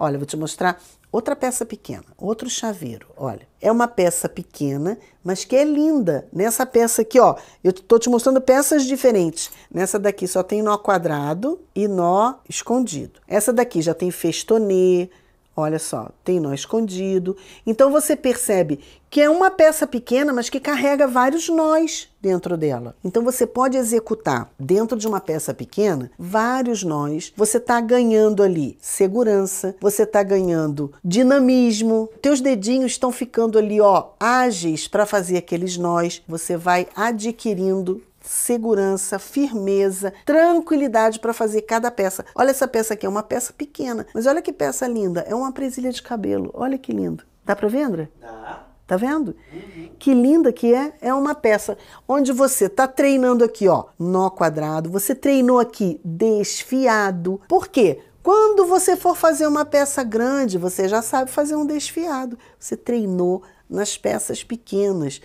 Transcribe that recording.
Olha, vou te mostrar outra peça pequena, outro chaveiro. Olha, é uma peça pequena, mas que é linda. Nessa peça aqui, ó, eu tô te mostrando peças diferentes. Nessa daqui só tem nó quadrado e nó escondido. Essa daqui já tem festonê, Olha só, tem nó escondido. Então você percebe que é uma peça pequena, mas que carrega vários nós dentro dela. Então você pode executar dentro de uma peça pequena vários nós. Você está ganhando ali segurança, você está ganhando dinamismo. Teus dedinhos estão ficando ali, ó, ágeis para fazer aqueles nós. Você vai adquirindo segurança, firmeza, tranquilidade para fazer cada peça. Olha essa peça aqui, é uma peça pequena, mas olha que peça linda, é uma presilha de cabelo. Olha que lindo. Dá para ver, André? Dá. Tá vendo? Uhum. Que linda que é. É uma peça onde você tá treinando aqui, ó, nó quadrado, você treinou aqui desfiado. Por quê? Quando você for fazer uma peça grande, você já sabe fazer um desfiado. Você treinou nas peças pequenas.